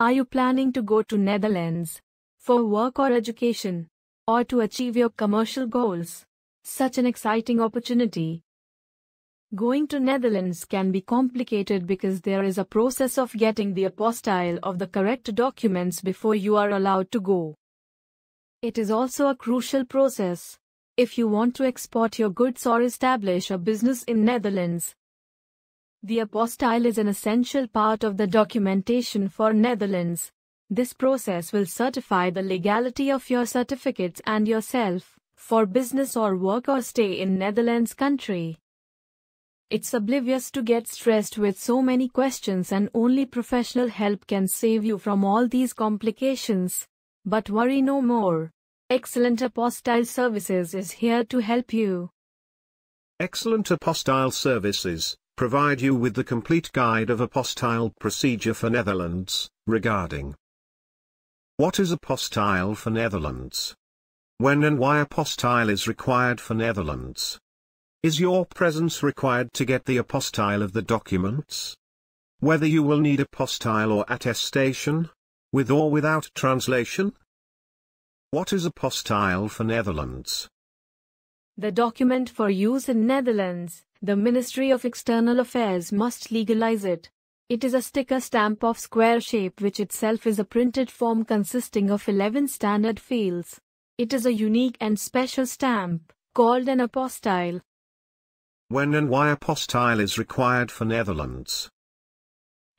Are you planning to go to Netherlands for work or education or to achieve your commercial goals? Such an exciting opportunity. Going to Netherlands can be complicated because there is a process of getting the apostille of the correct documents before you are allowed to go. It is also a crucial process. If you want to export your goods or establish a business in Netherlands, the apostille is an essential part of the documentation for Netherlands. This process will certify the legality of your certificates and yourself, for business or work or stay in Netherlands country. It's oblivious to get stressed with so many questions and only professional help can save you from all these complications. But worry no more. Excellent Apostile Services is here to help you. Excellent Apostile Services, provide you with the complete guide of apostille procedure for Netherlands, regarding What is apostille for Netherlands? When and why apostille is required for Netherlands? Is your presence required to get the apostille of the documents? Whether you will need apostille or attestation? With or without translation? What is apostille for Netherlands? The document for use in Netherlands the Ministry of External Affairs must legalize it. It is a sticker stamp of square shape which itself is a printed form consisting of 11 standard fields. It is a unique and special stamp, called an apostile. When and why apostile is required for Netherlands?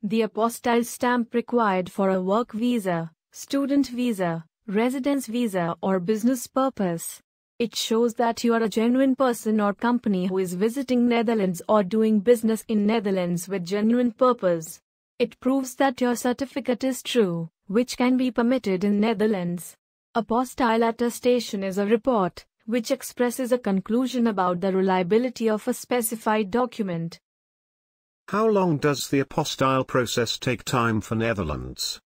The apostile stamp required for a work visa, student visa, residence visa or business purpose it shows that you are a genuine person or company who is visiting Netherlands or doing business in Netherlands with genuine purpose. It proves that your certificate is true, which can be permitted in Netherlands. Apostille attestation is a report, which expresses a conclusion about the reliability of a specified document. How long does the apostille process take time for Netherlands?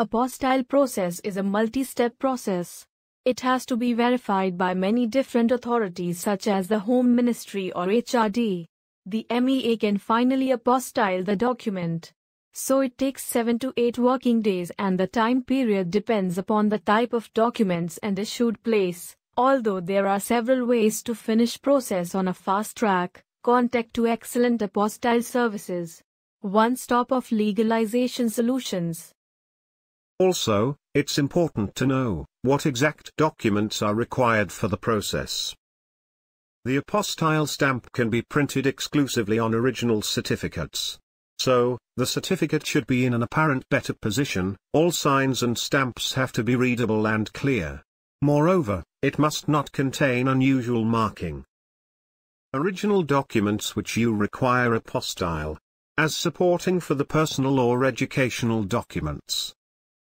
Apostille process is a multi-step process, it has to be verified by many different authorities such as the Home Ministry or HRD. The MEA can finally apostille the document. So it takes 7 to 8 working days and the time period depends upon the type of documents and issued place. Although there are several ways to finish process on a fast track, contact to excellent apostille services. One stop of legalization solutions. Also, it's important to know what exact documents are required for the process. The apostile stamp can be printed exclusively on original certificates. So, the certificate should be in an apparent better position, all signs and stamps have to be readable and clear. Moreover, it must not contain unusual marking. Original documents which you require apostile, as supporting for the personal or educational documents.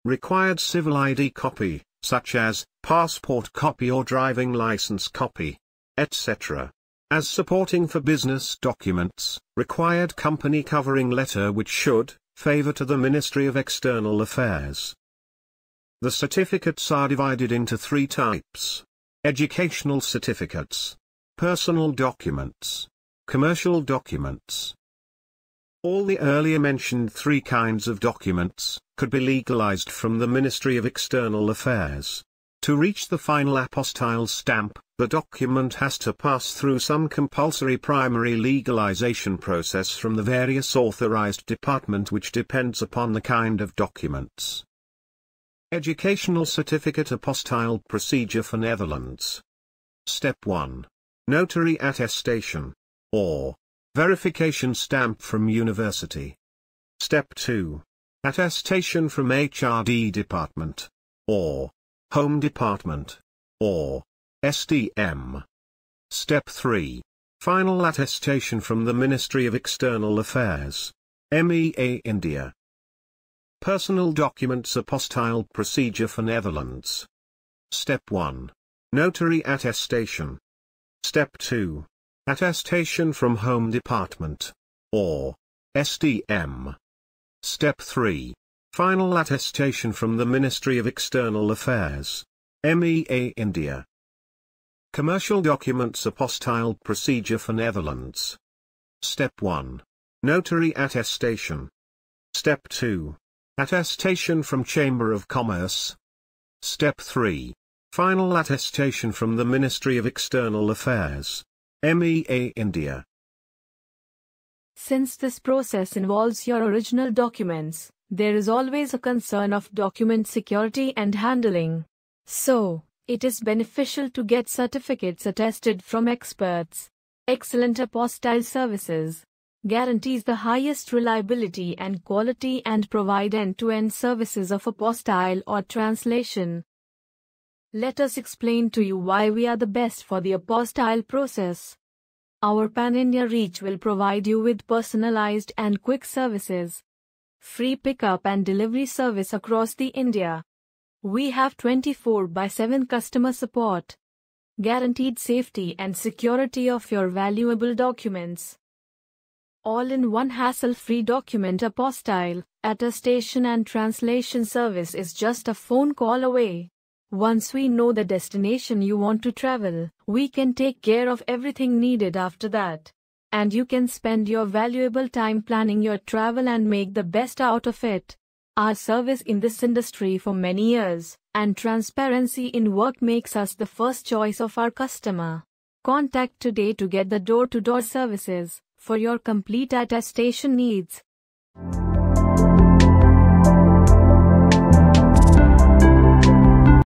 Required civil ID copy, such as, passport copy or driving license copy, etc. As supporting for business documents, required company covering letter which should, favor to the Ministry of External Affairs. The certificates are divided into three types. Educational certificates. Personal documents. Commercial documents. All the earlier mentioned three kinds of documents could be legalized from the Ministry of External Affairs. To reach the final apostille stamp, the document has to pass through some compulsory primary legalization process from the various authorized department which depends upon the kind of documents. Educational Certificate Apostille Procedure for Netherlands Step 1. Notary attestation. Or, Verification stamp from university. Step 2. Attestation from HRD department. Or. Home department. Or. SDM. Step 3. Final attestation from the Ministry of External Affairs. MEA India. Personal documents apostille procedure for Netherlands. Step 1. Notary attestation. Step 2. Attestation from Home Department. Or. SDM. Step 3. Final attestation from the Ministry of External Affairs. MEA India. Commercial Documents Apostile Procedure for Netherlands. Step 1. Notary Attestation. Step 2. Attestation from Chamber of Commerce. Step 3. Final attestation from the Ministry of External Affairs. MEA India. Since this process involves your original documents, there is always a concern of document security and handling. So, it is beneficial to get certificates attested from experts. Excellent Apostile services guarantees the highest reliability and quality and provide end-to-end services of apostile or translation, let us explain to you why we are the best for the apostile process. Our pan-India reach will provide you with personalized and quick services. Free pickup and delivery service across the India. We have 24 by 7 customer support. Guaranteed safety and security of your valuable documents all-in-one hassle-free document apostile, attestation and translation service is just a phone call away. Once we know the destination you want to travel, we can take care of everything needed after that. And you can spend your valuable time planning your travel and make the best out of it. Our service in this industry for many years and transparency in work makes us the first choice of our customer. Contact today to get the door to door services for your complete attestation needs.